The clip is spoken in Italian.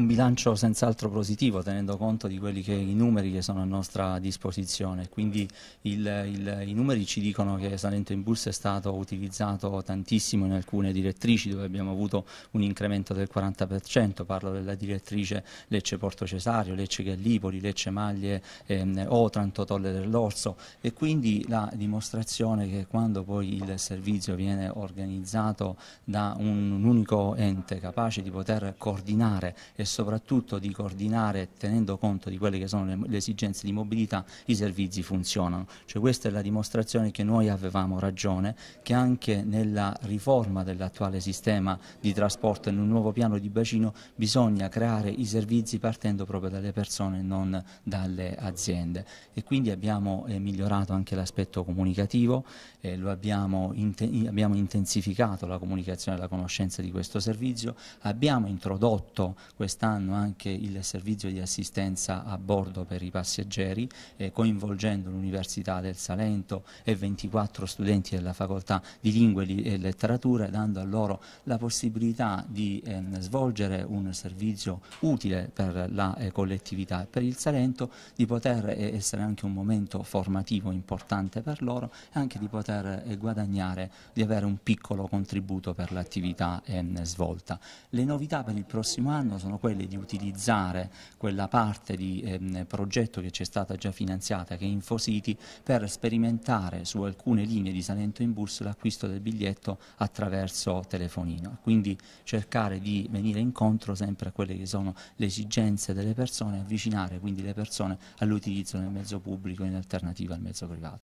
un bilancio senz'altro positivo tenendo conto di quelli che i numeri che sono a nostra disposizione, quindi il, il, i numeri ci dicono che Salento in Bursa è stato utilizzato tantissimo in alcune direttrici dove abbiamo avuto un incremento del 40%, parlo della direttrice Lecce Porto Cesario, Lecce Gallipoli, Lecce Maglie, ehm, Otranto, Tolle dell'Orso e quindi la dimostrazione che quando poi il servizio viene organizzato da un, un unico ente capace di poter coordinare e soprattutto di coordinare, tenendo conto di quelle che sono le, le esigenze di mobilità, i servizi funzionano. Cioè questa è la dimostrazione che noi avevamo ragione, che anche nella riforma dell'attuale sistema di trasporto, in un nuovo piano di bacino, bisogna creare i servizi partendo proprio dalle persone e non dalle aziende. E quindi abbiamo eh, migliorato anche l'aspetto comunicativo, eh, abbiamo, inten abbiamo intensificato la comunicazione e la conoscenza di questo servizio, abbiamo introdotto questa quest'anno anche il servizio di assistenza a bordo per i passeggeri, eh, coinvolgendo l'Università del Salento e 24 studenti della Facoltà di Lingue e Letterature, dando a loro la possibilità di eh, svolgere un servizio utile per la eh, collettività e per il Salento, di poter eh, essere anche un momento formativo importante per loro e anche di poter eh, guadagnare, di avere un piccolo contributo per l'attività ehm, svolta. Le novità per il prossimo anno sono quelle di utilizzare quella parte di ehm, progetto che ci è stata già finanziata, che è Infositi, per sperimentare su alcune linee di Salento in Bus l'acquisto del biglietto attraverso telefonino. Quindi cercare di venire incontro sempre a quelle che sono le esigenze delle persone, avvicinare quindi le persone all'utilizzo del mezzo pubblico in alternativa al mezzo privato.